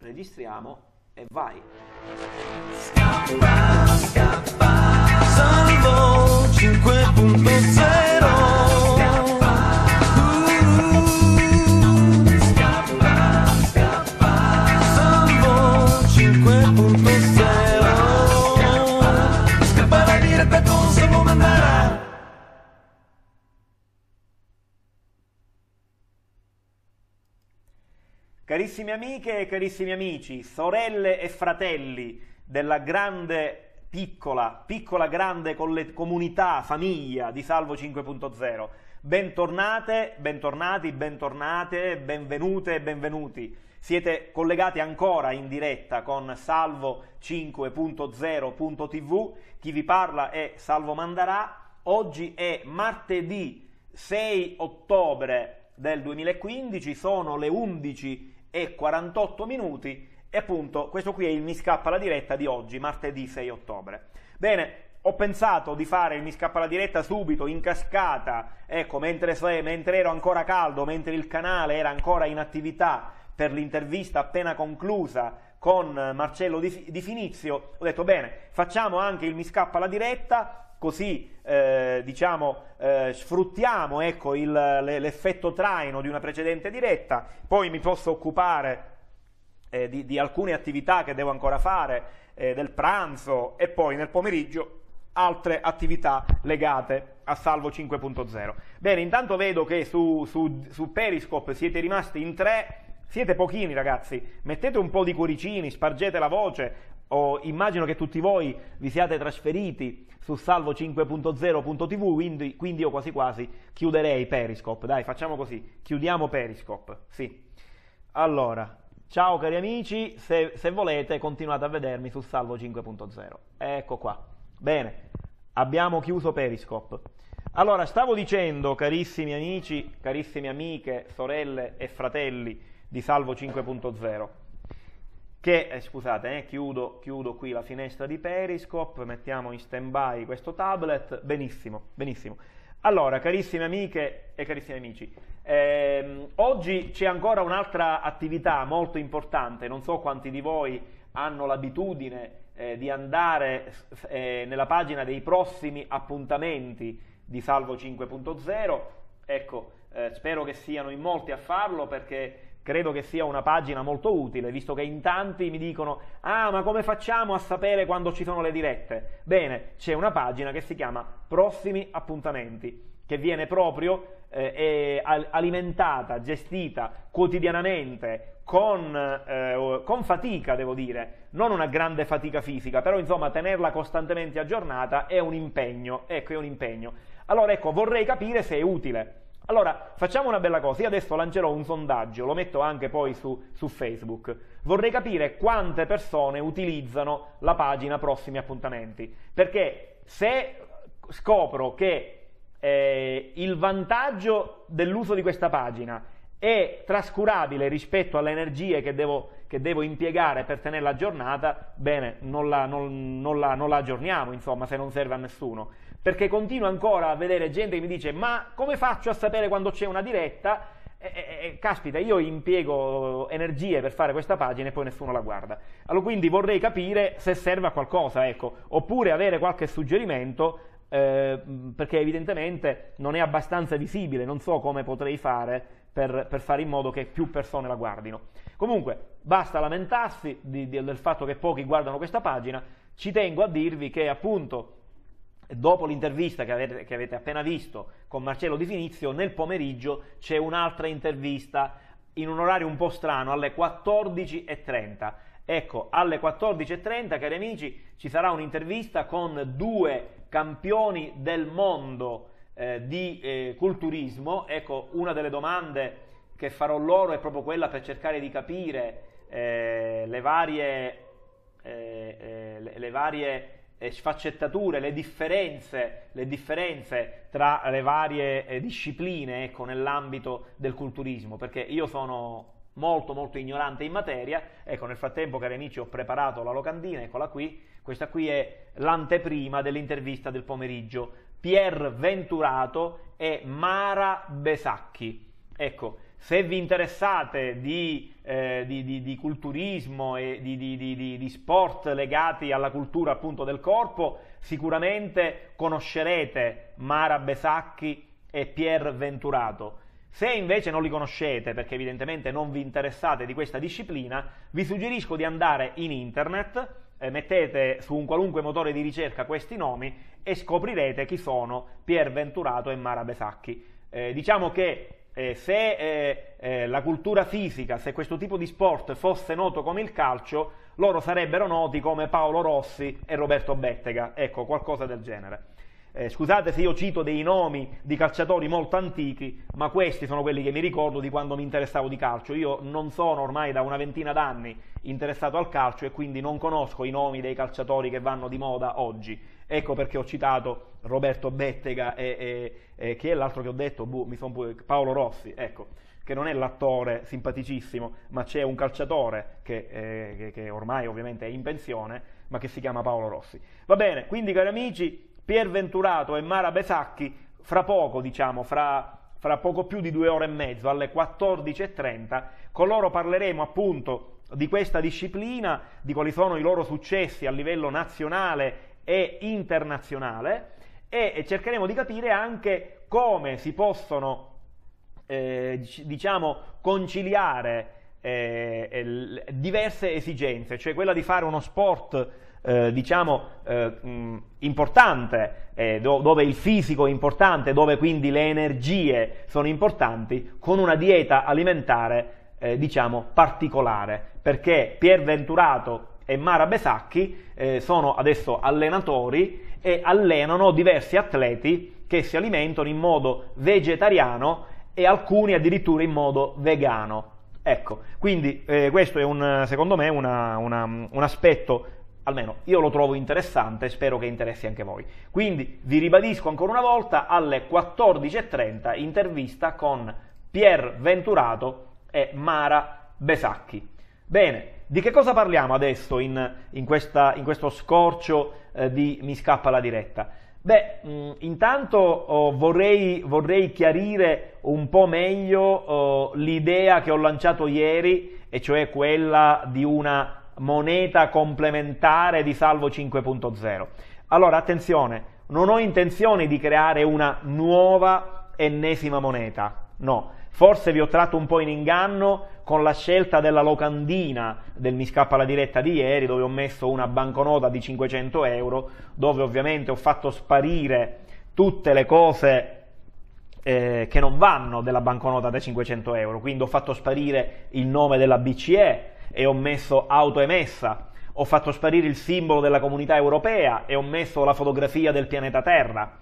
registriamo e vai. Scappa, scappa, salvo 5.6 Carissime amiche e carissimi amici, sorelle e fratelli della grande, piccola, piccola grande comunità, famiglia di Salvo 5.0, bentornate, bentornati, bentornate, benvenute e benvenuti. Siete collegati ancora in diretta con Salvo 5.0.tv, chi vi parla è Salvo Mandarà, oggi è martedì 6 ottobre del 2015, sono le 11 e 48 minuti e appunto questo qui è il Mi Scappa la Diretta di oggi, martedì 6 ottobre. Bene, ho pensato di fare il Mi Scappa la Diretta subito, in cascata, ecco, mentre, mentre ero ancora caldo, mentre il canale era ancora in attività per l'intervista appena conclusa con Marcello Di, Finizio, ho detto bene, facciamo anche il Mi Scappa la Diretta così eh, diciamo, eh, sfruttiamo ecco, l'effetto traino di una precedente diretta, poi mi posso occupare eh, di, di, alcune attività che devo ancora fare, eh, del pranzo e poi nel pomeriggio altre attività legate a Salvo 5.0. Bene, intanto vedo che su, su, su Periscope siete rimasti in tre siete pochini ragazzi, mettete un po' di cuoricini, spargete la voce, o immagino che tutti voi vi siate trasferiti su salvo 5.0.tv, quindi, quindi, io quasi quasi chiuderei Periscope. Dai, facciamo così, chiudiamo Periscope, sì. Allora, ciao cari amici, se, se volete continuate a vedermi su salvo 5.0. Ecco qua. Bene, abbiamo chiuso Periscope. Allora, stavo dicendo, carissimi amici, carissime amiche, sorelle e fratelli di Salvo 5.0, che, eh, scusate, eh, chiudo, chiudo, qui la finestra di Periscope, mettiamo in stand-by questo tablet, benissimo, benissimo. Allora, carissime amiche e carissimi amici, ehm, oggi c'è ancora un'altra attività molto importante, non so quanti di voi hanno l'abitudine eh, di andare eh, nella pagina dei prossimi appuntamenti di Salvo 5.0, ecco, eh, spero che siano in molti a farlo perché credo che sia una pagina molto utile, visto che in tanti mi dicono ah ma come facciamo a sapere quando ci sono le dirette? Bene, c'è una pagina che si chiama Prossimi appuntamenti, che viene proprio eh, alimentata, gestita quotidianamente, con, eh, con, fatica devo dire, non una grande fatica fisica, però insomma tenerla costantemente aggiornata è un impegno, ecco è un impegno. Allora ecco, vorrei capire se è utile allora, facciamo una bella cosa, io adesso lancerò un sondaggio, lo metto anche poi su, su Facebook. Vorrei capire quante persone utilizzano la pagina prossimi appuntamenti, perché se scopro che eh, il vantaggio dell'uso di questa pagina è trascurabile rispetto alle energie che devo, che devo impiegare per tenerla aggiornata, bene, non la, non, non la, non la aggiorniamo, insomma, se non serve a nessuno perché continuo ancora a vedere gente che mi dice ma come faccio a sapere quando c'è una diretta? E, e, caspita, io impiego energie per fare questa pagina e poi nessuno la guarda. Allora quindi vorrei capire se serve a qualcosa, ecco, oppure avere qualche suggerimento eh, perché evidentemente non è abbastanza visibile, non so come potrei fare per, per fare in modo che più persone la guardino. Comunque, basta lamentarsi di, di, del fatto che pochi guardano questa pagina, ci tengo a dirvi che appunto dopo l'intervista che avete, che avete, appena visto con Marcello Di Finizio, nel pomeriggio c'è un'altra intervista in un orario un po' strano, alle 14.30. Ecco, alle 14.30, cari amici, ci sarà un'intervista con due campioni del mondo eh, di eh, culturismo. Ecco, una delle domande che farò loro è proprio quella per cercare di capire eh, le varie... Eh, eh, le, le varie sfaccettature, le differenze, le differenze, tra le varie eh, discipline ecco, nell'ambito del culturismo, perché io sono molto molto ignorante in materia, ecco nel frattempo cari amici ho preparato la locandina, eccola qui, questa qui è l'anteprima dell'intervista del pomeriggio, Pier Venturato e Mara Besacchi, ecco se vi interessate di, eh, di, di, di culturismo e di, sport legati alla cultura appunto del corpo, sicuramente conoscerete Mara Besacchi e Pier Venturato. Se invece non li conoscete, perché evidentemente non vi interessate di questa disciplina, vi suggerisco di andare in internet, eh, mettete su un qualunque motore di ricerca questi nomi e scoprirete chi sono Pier Venturato e Mara Besacchi. Eh, diciamo che eh, se eh, eh, la cultura fisica, se questo tipo di sport fosse noto come il calcio, loro sarebbero noti come Paolo Rossi e Roberto Bettega, ecco, qualcosa del genere. Eh, scusate se io cito dei nomi di calciatori molto antichi, ma questi sono quelli che mi ricordo di quando mi interessavo di calcio. Io non sono ormai da una ventina d'anni interessato al calcio e quindi non conosco i nomi dei calciatori che vanno di moda oggi. Ecco perché ho citato Roberto Bettega e, e, e chi è l'altro che ho detto? Buh, pure... Paolo Rossi, ecco, che non è l'attore simpaticissimo, ma c'è un calciatore che, eh, che, che ormai ovviamente è in pensione, ma che si chiama Paolo Rossi. Va bene, quindi cari amici, Pier Venturato e Mara Besacchi fra poco, diciamo, fra, fra poco più di due ore e mezzo, alle 14.30, con loro parleremo appunto di questa disciplina, di quali sono i loro successi a livello nazionale e internazionale e cercheremo di capire anche come si possono eh, diciamo, conciliare eh, diverse esigenze, cioè quella di fare uno sport eh, diciamo, eh, importante, eh, do, dove il fisico è importante, dove quindi le energie sono importanti, con una dieta alimentare, eh, diciamo, particolare, perché Pier Venturato e Mara Besacchi eh, sono adesso allenatori e allenano diversi atleti che si alimentano in modo vegetariano e alcuni addirittura in modo vegano. Ecco, quindi eh, questo è un, secondo me una, una, un aspetto almeno io lo trovo interessante e spero che interessi anche voi. Quindi vi ribadisco ancora una volta alle 14.30 intervista con Pier Venturato e Mara Besacchi. Bene, di che cosa parliamo adesso in, in, questa, in questo scorcio eh, di Mi scappa la diretta? Beh, mh, intanto oh, vorrei, vorrei, chiarire un po' meglio oh, l'idea che ho lanciato ieri, e cioè quella di una moneta complementare di Salvo 5.0. Allora, attenzione, non ho intenzione di creare una nuova ennesima moneta, no. Forse vi ho tratto un po' in inganno con la scelta della locandina del Mi scappa la diretta di ieri, dove ho messo una banconota di 500 euro, dove ovviamente ho fatto sparire tutte le cose eh, che non vanno della banconota da 500 euro, quindi ho fatto sparire il nome della BCE, e ho messo autoemessa, ho fatto sparire il simbolo della comunità europea e ho messo la fotografia del pianeta Terra,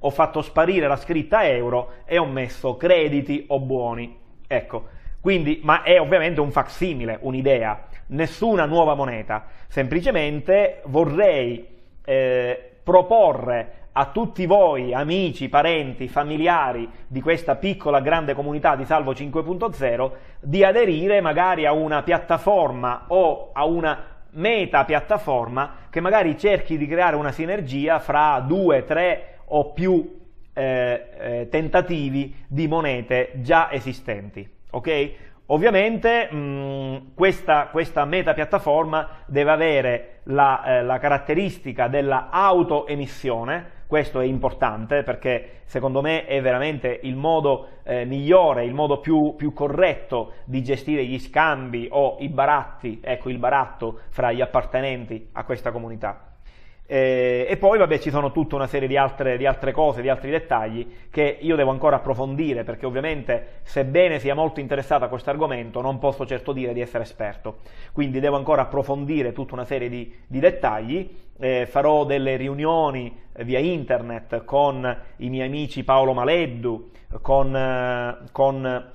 ho fatto sparire la scritta euro e ho messo crediti o buoni. Ecco, quindi, ma è ovviamente un facsimile, un'idea, nessuna nuova moneta, semplicemente vorrei eh, proporre a tutti voi, amici, parenti, familiari di questa piccola grande comunità di Salvo 5.0, di aderire magari a una piattaforma o a una meta piattaforma che magari cerchi di creare una sinergia fra due, tre o più eh, eh, tentativi di monete già esistenti. Okay? Ovviamente mh, mm, questa, questa piattaforma deve avere la, eh, la caratteristica della autoemissione, questo è importante perché secondo me è veramente il modo eh, migliore, il modo più, più, corretto di gestire gli scambi o i baratti, ecco il baratto fra gli appartenenti a questa comunità. Eh, e poi vabbè ci sono tutta una serie di altre, di altre, cose, di altri dettagli che io devo ancora approfondire perché ovviamente sebbene sia molto interessato a questo argomento non posso certo dire di essere esperto, quindi devo ancora approfondire tutta una serie di, di dettagli, eh, farò delle riunioni eh, via internet con i miei amici Paolo Maleddu, con, eh, con,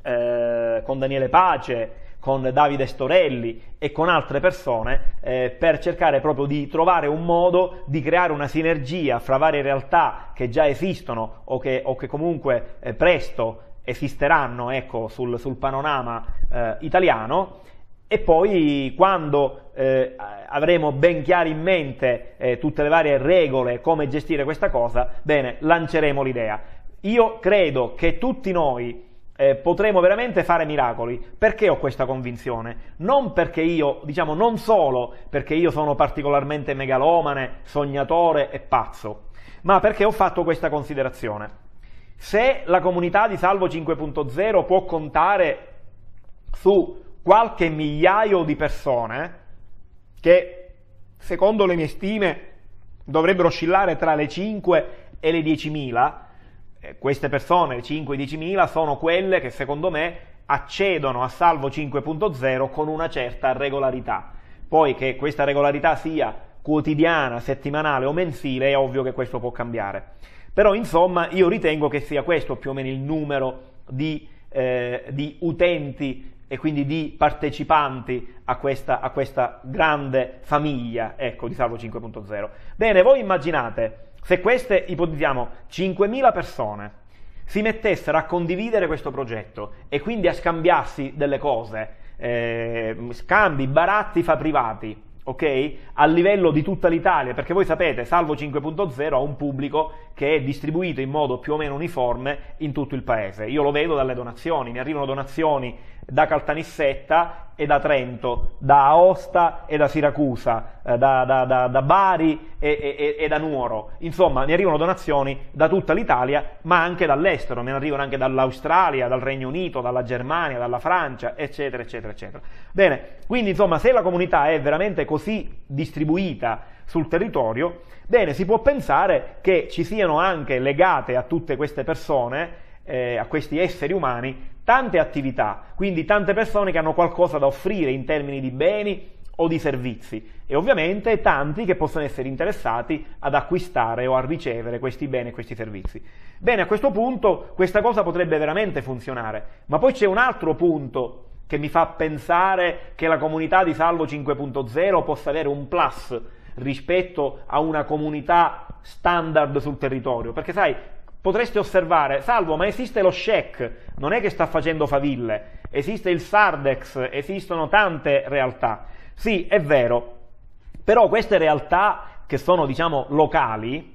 eh, con Daniele Pace, con Davide Storelli e con altre persone eh, per cercare proprio di trovare un modo di creare una sinergia fra varie realtà che già esistono o che, o che comunque eh, presto esisteranno ecco, sul, sul, panorama eh, italiano e poi quando eh, avremo ben chiari in mente eh, tutte le varie regole, come gestire questa cosa, bene, lanceremo l'idea. Io credo che tutti noi eh, potremo veramente fare miracoli. Perché ho questa convinzione? Non perché io, diciamo, non solo perché io sono particolarmente megalomane, sognatore e pazzo, ma perché ho fatto questa considerazione. Se la comunità di Salvo 5.0 può contare su qualche migliaio di persone, che secondo le mie stime dovrebbero oscillare tra le 5 e le 10.000, eh, queste persone, 5-10 sono quelle che secondo me accedono a Salvo 5.0 con una certa regolarità. Poi che questa regolarità sia quotidiana, settimanale o mensile, è ovvio che questo può cambiare. Però insomma io ritengo che sia questo più o meno il numero di, eh, di utenti e quindi di partecipanti a questa, a questa grande famiglia ecco, di Salvo 5.0. Bene, voi immaginate se queste, ipotizziamo, 5.000 persone si mettessero a condividere questo progetto e quindi a scambiarsi delle cose, eh, scambi, baratti fa privati, ok? A livello di tutta l'Italia, perché voi sapete, Salvo 5.0 ha un pubblico che è distribuito in modo più o meno uniforme in tutto il paese. Io lo vedo dalle donazioni, mi arrivano donazioni da Caltanissetta e da Trento, da Aosta e da Siracusa, eh, da, da, da, da Bari e, e, e, da Nuoro. Insomma, mi arrivano donazioni da tutta l'Italia, ma anche dall'estero, me ne arrivano anche dall'Australia, dal Regno Unito, dalla Germania, dalla Francia, eccetera, eccetera, eccetera. Bene, quindi insomma, se la comunità è veramente così distribuita sul territorio, bene, si può pensare che ci siano anche legate a tutte queste persone eh, a questi esseri umani tante attività, quindi tante persone che hanno qualcosa da offrire in termini di beni o di servizi e ovviamente tanti che possono essere interessati ad acquistare o a ricevere questi beni e questi servizi. Bene, a questo punto questa cosa potrebbe veramente funzionare, ma poi c'è un altro punto che mi fa pensare che la comunità di Salvo 5.0 possa avere un plus rispetto a una comunità standard sul territorio, perché sai, potreste osservare, salvo, ma esiste lo Sheck, non è che sta facendo faville, esiste il Sardex, esistono tante realtà. Sì, è vero, però queste realtà che sono, diciamo, locali,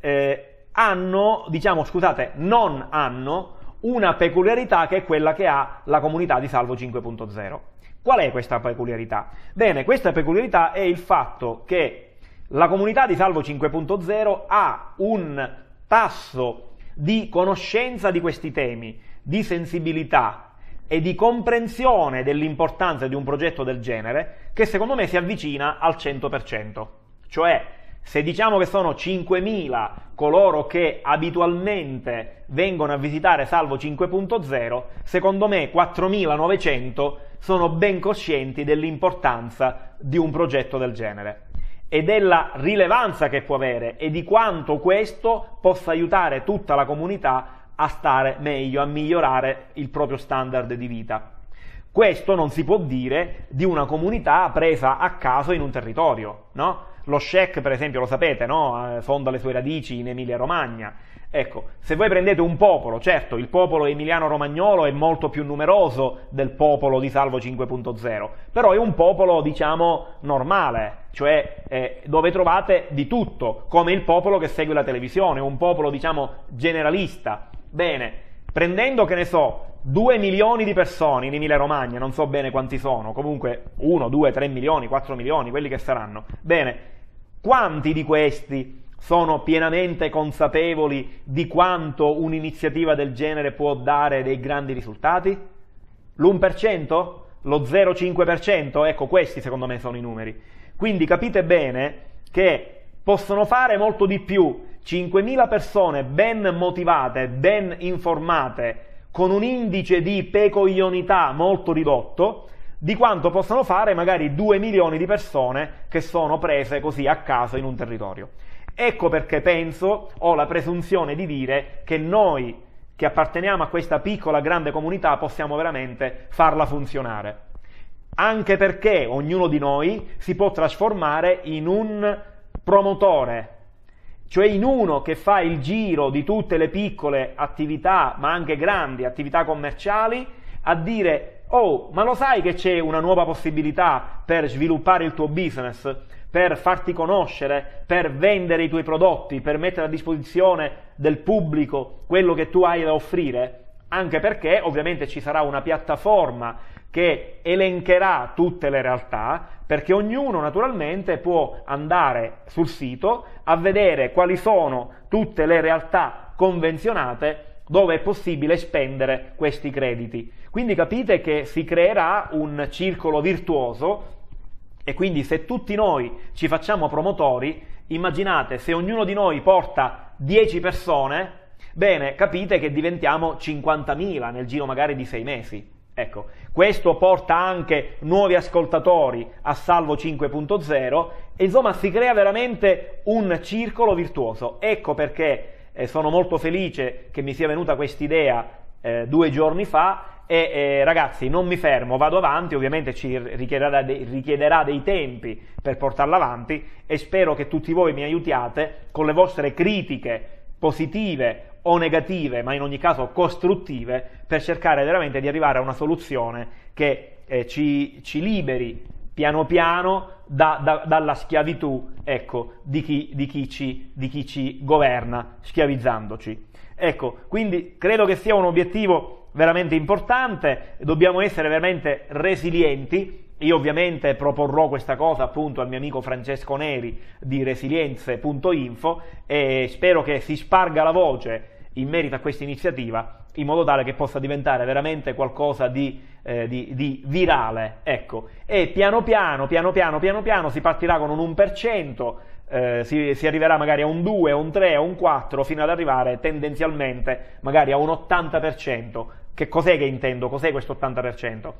eh, hanno, diciamo, scusate, non hanno una peculiarità che è quella che ha la comunità di Salvo 5.0. Qual è questa peculiarità? Bene, questa peculiarità è il fatto che la comunità di Salvo 5.0 ha un tasso di conoscenza di questi temi, di sensibilità e di comprensione dell'importanza di un progetto del genere che secondo me si avvicina al 100%. Cioè, se diciamo che sono 5.000 coloro che abitualmente vengono a visitare Salvo 5.0, secondo me 4.900 sono ben coscienti dell'importanza di un progetto del genere e della rilevanza che può avere e di quanto questo possa aiutare tutta la comunità a stare meglio, a migliorare il proprio standard di vita. Questo non si può dire di una comunità presa a caso in un territorio, no? Lo Sheik, per esempio, lo sapete, no? Eh, fonda le sue radici in Emilia Romagna Ecco, se voi prendete un popolo, certo il popolo emiliano-romagnolo è molto più numeroso del popolo di Salvo 5.0, però è un popolo, diciamo, normale, cioè eh, dove trovate di tutto, come il popolo che segue la televisione, un popolo, diciamo, generalista. Bene, prendendo, che ne so, 2 milioni di persone in Emilia Romagna, non so bene quanti sono, comunque 1, 2, 3 milioni, 4 milioni, quelli che saranno. Bene, quanti di questi sono pienamente consapevoli di quanto un'iniziativa del genere può dare dei grandi risultati? L'1%? Lo 0,5%? Ecco, questi secondo me sono i numeri. Quindi capite bene che possono fare molto di più 5.000 persone ben motivate, ben informate, con un indice di pecoglionità molto ridotto, di quanto possono fare magari 2 milioni di persone che sono prese così a caso in un territorio. Ecco perché penso, ho la presunzione di dire che noi che apparteniamo a questa piccola grande comunità possiamo veramente farla funzionare. Anche perché ognuno di noi si può trasformare in un promotore, cioè in uno che fa il giro di tutte le piccole attività, ma anche grandi attività commerciali, a dire, oh, ma lo sai che c'è una nuova possibilità per sviluppare il tuo business? per farti conoscere, per vendere i tuoi prodotti, per mettere a disposizione del pubblico quello che tu hai da offrire, anche perché ovviamente ci sarà una piattaforma che elencherà tutte le realtà, perché ognuno naturalmente può andare sul sito a vedere quali sono tutte le realtà convenzionate dove è possibile spendere questi crediti. Quindi capite che si creerà un circolo virtuoso e quindi se tutti noi ci facciamo promotori, immaginate se ognuno di noi porta 10 persone, bene, capite che diventiamo 50.000 nel giro magari di 6 mesi. Ecco, questo porta anche nuovi ascoltatori a Salvo 5.0, e insomma si crea veramente un circolo virtuoso. Ecco perché eh, sono molto felice che mi sia venuta quest'idea eh, due giorni fa e eh, ragazzi non mi fermo, vado avanti, ovviamente ci richiederà, de richiederà dei tempi per portarla avanti e spero che tutti voi mi aiutiate con le vostre critiche positive o negative, ma in ogni caso costruttive, per cercare veramente di arrivare a una soluzione che eh, ci, ci, liberi piano piano da, da, dalla schiavitù ecco, di, chi, di, chi ci, di, chi, ci, governa, schiavizzandoci. Ecco, quindi credo che sia un obiettivo veramente importante, dobbiamo essere veramente resilienti. Io ovviamente proporrò questa cosa appunto al mio amico Francesco Neri di resilienze.info e spero che si sparga la voce in merito a questa iniziativa in modo tale che possa diventare veramente qualcosa di, eh, di, di virale. Ecco. E piano piano, piano piano, piano piano si partirà con un 1%, eh, si, si, arriverà magari a un 2, a un 3, a un 4, fino ad arrivare tendenzialmente magari a un 80% che cos'è che intendo? Cos'è questo 80%?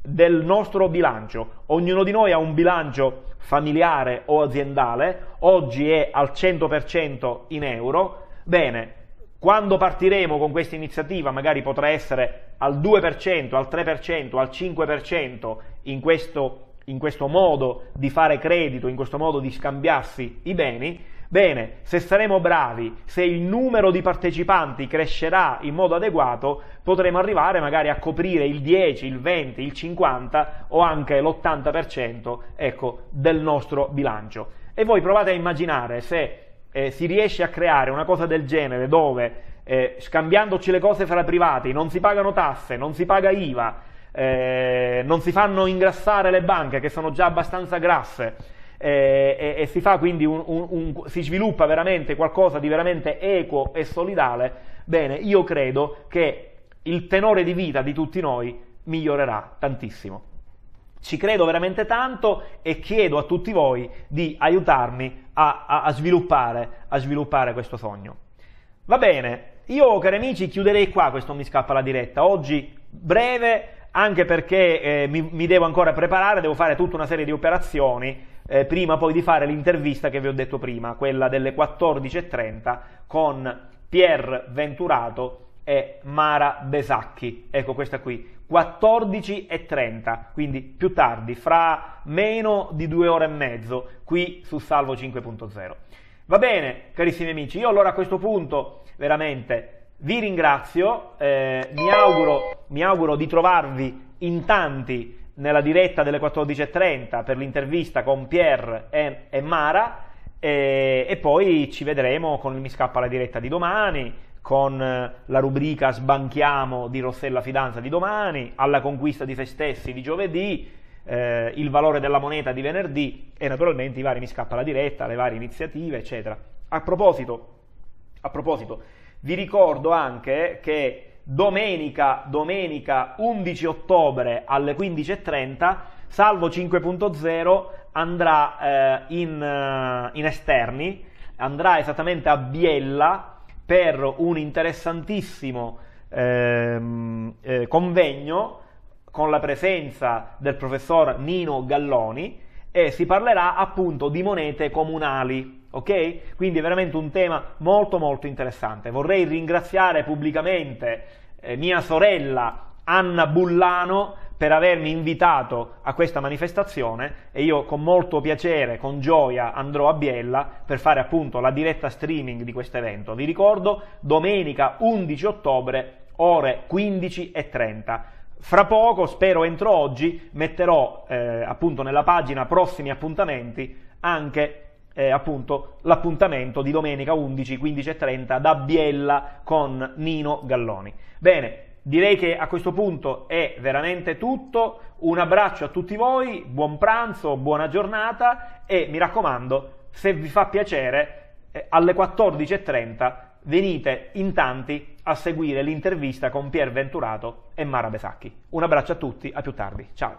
Del nostro bilancio. Ognuno di noi ha un bilancio familiare o aziendale, oggi è al 100% in euro. Bene, quando partiremo con questa iniziativa magari potrà essere al 2%, al 3%, al 5% in questo, in questo modo di fare credito, in questo modo di scambiarsi i beni, Bene, se saremo bravi, se il numero di partecipanti crescerà in modo adeguato, potremo arrivare magari a coprire il 10, il 20, il 50 o anche l'80% ecco, del nostro bilancio. E voi provate a immaginare se eh, si riesce a creare una cosa del genere dove eh, scambiandoci le cose fra privati non si pagano tasse, non si paga IVA, eh, non si fanno ingrassare le banche che sono già abbastanza grasse, eh, e, e, si, fa quindi un, un, un, si sviluppa veramente qualcosa di veramente equo e solidale, bene, io credo che il tenore di vita di tutti noi migliorerà tantissimo. Ci credo veramente tanto e chiedo a tutti voi di aiutarmi a, a, a, sviluppare, a sviluppare questo sogno. Va bene, io cari amici chiuderei qua questo Mi Scappa la diretta, oggi breve anche perché eh, mi, mi devo ancora preparare, devo fare tutta una serie di operazioni eh, prima poi di fare l'intervista che vi ho detto prima, quella delle 14.30 con Pier Venturato e Mara Besacchi. Ecco questa qui, 14.30, quindi più tardi, fra meno di due ore e mezzo, qui su Salvo 5.0. Va bene, carissimi amici, io allora a questo punto veramente vi ringrazio, eh, mi, auguro, mi auguro di trovarvi in tanti nella diretta delle 14.30 per l'intervista con Pierre e, e Mara e, e, poi ci vedremo con il Mi Scappa la diretta di domani, con eh, la rubrica Sbanchiamo di Rossella Fidanza di domani, alla conquista di se stessi di giovedì, eh, il valore della moneta di venerdì e naturalmente i vari Mi Scappa la diretta, le varie iniziative eccetera. A proposito, a proposito vi ricordo anche che domenica, domenica 11 ottobre alle 15.30, salvo 5.0 andrà eh, in, eh, in esterni, andrà esattamente a Biella per un interessantissimo ehm, eh, convegno con la presenza del professor Nino Galloni e si parlerà appunto di monete comunali ok? Quindi è veramente un tema molto molto interessante. Vorrei ringraziare pubblicamente eh, mia sorella Anna Bullano per avermi invitato a questa manifestazione e io con molto piacere, con gioia andrò a Biella per fare appunto la diretta streaming di questo evento. Vi ricordo domenica 11 ottobre ore 15.30. Fra poco, spero entro oggi, metterò eh, appunto nella pagina prossimi appuntamenti anche eh, appunto l'appuntamento di domenica 11, 15.30 da Biella con Nino Galloni. Bene, direi che a questo punto è veramente tutto. Un abbraccio a tutti voi, buon pranzo, buona giornata e mi raccomando, se vi fa piacere, eh, alle 14.30 venite in tanti a seguire l'intervista con Pier Venturato e Mara Besacchi. Un abbraccio a tutti, a più tardi, ciao!